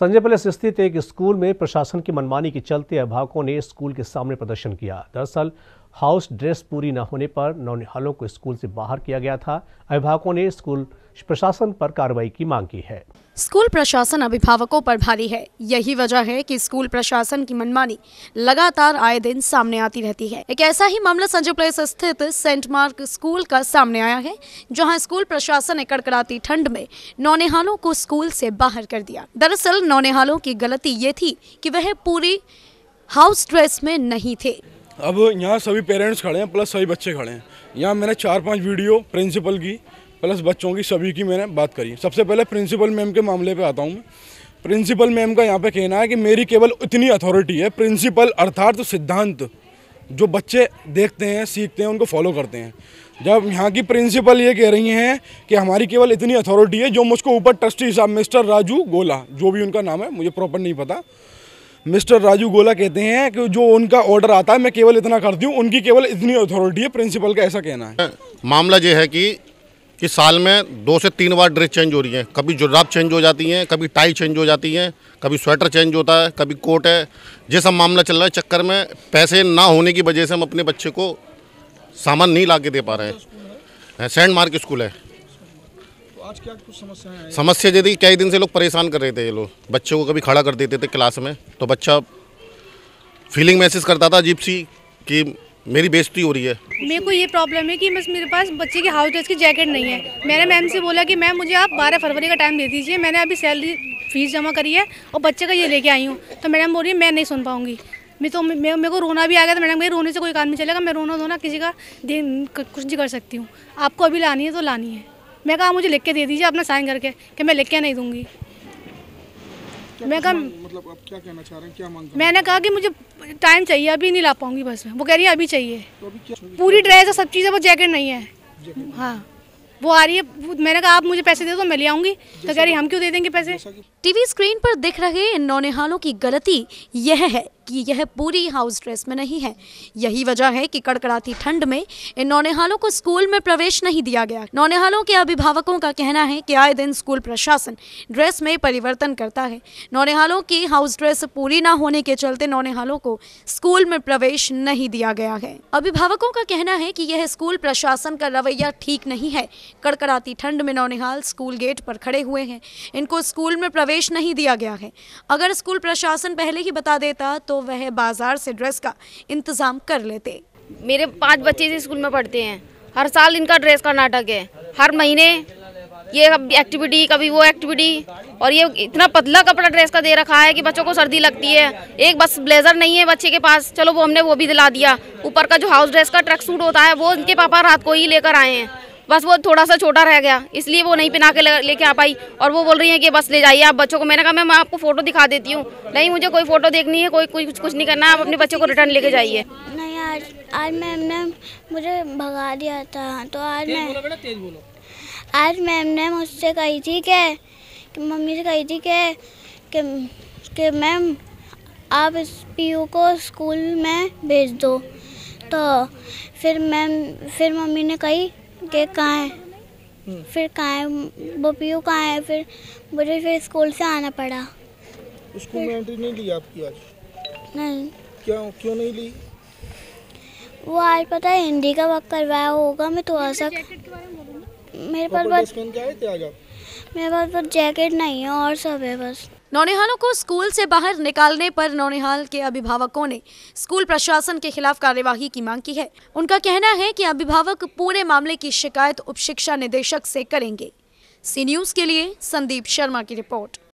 Sanjay palace स्थित एक school में प्रशासन की मनमानी के चलते अभिभावकों ने स्कूल के सामने प्रदर्शन किया दरअसल हाउस ड्रेस पूरी न होने पर नौनिहालों को स्कूल से बाहर किया गया था अभिभावकों ने स्कूल प्रशासन पर कार्रवाई की मांग की है स्कूल प्रशासन अभिभावकों पर भारी है यही वजह है कि स्कूल प्रशासन की मनमानी लगातार आए दिन सामने आती रहती है एक ऐसा ही मामला संजय प्लेस स्थित सेंट मार्क स्कूल का सामने आया है जहां स्कूल प्रशासन ने कड़कड़ाती ठंड में नौनिहालों को स्कूल से बाहर कर दिया दरअसल नौनिहालों की गलती ये थी की वह पूरी हाउस ड्रेस में नहीं थे अब यहाँ सभी पेरेंट्स खड़े हैं प्लस सभी बच्चे खड़े हैं यहाँ मैंने चार पांच वीडियो प्रिंसिपल की प्लस बच्चों की सभी की मैंने बात करी सबसे पहले प्रिंसिपल मैम के मामले पे आता हूँ मैं प्रिंसिपल मैम का यहाँ पे कहना है कि मेरी केवल इतनी अथॉरिटी है प्रिंसिपल अर्थात तो सिद्धांत जो बच्चे देखते हैं सीखते हैं उनको फॉलो करते हैं जब यहाँ की प्रिंसिपल ये कह रही हैं कि हमारी केवल इतनी अथॉरिटी है जो मुझको ऊपर ट्रस्टी साहब मिस्टर राजू गोला जो भी उनका नाम है मुझे प्रॉपर नहीं पता मिस्टर राजू गोला कहते हैं कि जो उनका ऑर्डर आता है मैं केवल इतना करती हूँ उनकी केवल इतनी अथॉरिटी है प्रिंसिपल का ऐसा कहना है मामला ये है कि कि साल में दो से तीन बार ड्रेस चेंज हो रही है कभी जुराब चेंज हो जाती हैं कभी टाई चेंज हो जाती हैं कभी स्वेटर चेंज होता है कभी कोट है ये सब मामला चल रहा है चक्कर में पैसे ना होने की वजह से हम अपने बच्चे को सामान नहीं ला के दे पा रहे हैं सेंट मार्क स्कूल है तो आज क्या कुछ समस्याएं हैं समस्या ये थी कई दिन से लोग परेशान कर रहे थे ये लोग बच्चों को कभी खड़ा कर देते थे क्लास में तो बच्चा फीलिंग महसूस करता था अजीब सी कि मेरी बेइज्जती हो रही है मेरे को ये प्रॉब्लम है कि बस मेरे पास बच्चे की हाउस ड्रेस की जैकेट नहीं है मैंने मैम से बोला कि मैम मुझे आप 12 फरवरी का टाइम दे दीजिए मैंने अभी सैलरी फीस जमा करी है और बच्चे का ये लेके आई हूँ तो मैडम बोल रही है मैं नहीं सुन पाऊँगी मैं तो मेरे को रोना भी आ गया था मैडम मेरे रोने से कोई काम नहीं चलेगा मैं रोना धोना किसी का कुछ नहीं कर सकती हूँ आपको अभी लानी है तो लानी है मैं कहा मुझे लिख के दे दीजिए अपना साइन करके कि मैं लिख के नहीं दूंगी मैं कहा मतलब आप क्या कहना चाह रहे हैं क्या मांग मैंने कहा कि मुझे टाइम चाहिए अभी नहीं ला पाऊंगी बस में वो कह रही है अभी चाहिए तो अभी पूरी ड्रेस और सब चीज़ें वो जैकेट नहीं है हाँ वो आ रही है मैंने कहा आप मुझे पैसे दे दो मैं ले आऊंगी तो कह रही हम क्यों दे देंगे पैसे टीवी स्क्रीन पर दिख रहे इन नौनिहालों की गलती यह है कि यह पूरी हाउस ड्रेस में नहीं है यही वजह है कि कड़कड़ाती ठंड में इन नौनिहालों को स्कूल में प्रवेश नहीं दिया गया नौनिहालों के अभिभावकों का कहना है कि आए दिन स्कूल प्रशासन ड्रेस में परिवर्तन करता है नौनिहालों की हाउस ड्रेस पूरी ना होने के चलते नौनिहालों को स्कूल में प्रवेश नहीं दिया गया है अभिभावकों का कहना है कि यह स्कूल प्रशासन का रवैया ठीक नहीं है कड़कड़ाती ठंड में नौनिहाल स्कूल गेट पर खड़े हुए हैं इनको स्कूल में प्रवेश नहीं दिया गया है अगर स्कूल प्रशासन पहले ही बता देता तो वह बाजार से ड्रेस का इंतजाम कर लेते मेरे पाँच बच्चे स्कूल में पढ़ते हैं हर साल इनका ड्रेस का नाटक है हर महीने ये एक्टिविटी कभी वो एक्टिविटी और ये इतना पतला कपड़ा ड्रेस का दे रखा है कि बच्चों को सर्दी लगती है एक बस ब्लेजर नहीं है बच्चे के पास चलो वो हमने वो भी दिला दिया ऊपर का जो हाउस ड्रेस का ट्रैक सूट होता है वो इनके पापा रात को ही लेकर आए हैं बस वो थोड़ा सा छोटा रह गया इसलिए वो नहीं पहना के लेके आ पाई और वो बोल रही है कि बस ले जाइए आप बच्चों को मैंने कहा मैम आपको फोटो दिखा देती हूँ नहीं मुझे कोई फोटो देखनी है कोई कुछ कुछ नहीं करना आप अपने बच्चों को रिटर्न लेके जाइए नहीं आज आज मैम ने मुझे भगा दिया था तो आज मैं आज मैम ने मुझसे कही थी कि मम्मी से कही थी कि कि मैम आप इस पी को स्कूल में भेज दो तो फिर मैम फिर मम्मी ने कही के कहाँ है हम्म। फिर कहाँ है वो पी यू कहाँ है फिर मुझे फिर स्कूल से आना पड़ा स्कूल में एंट्री नहीं ली आपकी आज नहीं क्यों क्यों नहीं ली वो आज पता है हिंदी का वक्त करवाया होगा मैं थोड़ा तो सा मेरे पास बस मेरे पास तो जैकेट नहीं है और सब है बस नौनिहालों को स्कूल से बाहर निकालने पर नौनिहाल के अभिभावकों ने स्कूल प्रशासन के खिलाफ कार्यवाही की मांग की है उनका कहना है कि अभिभावक पूरे मामले की शिकायत उप शिक्षा निदेशक से करेंगे सी न्यूज के लिए संदीप शर्मा की रिपोर्ट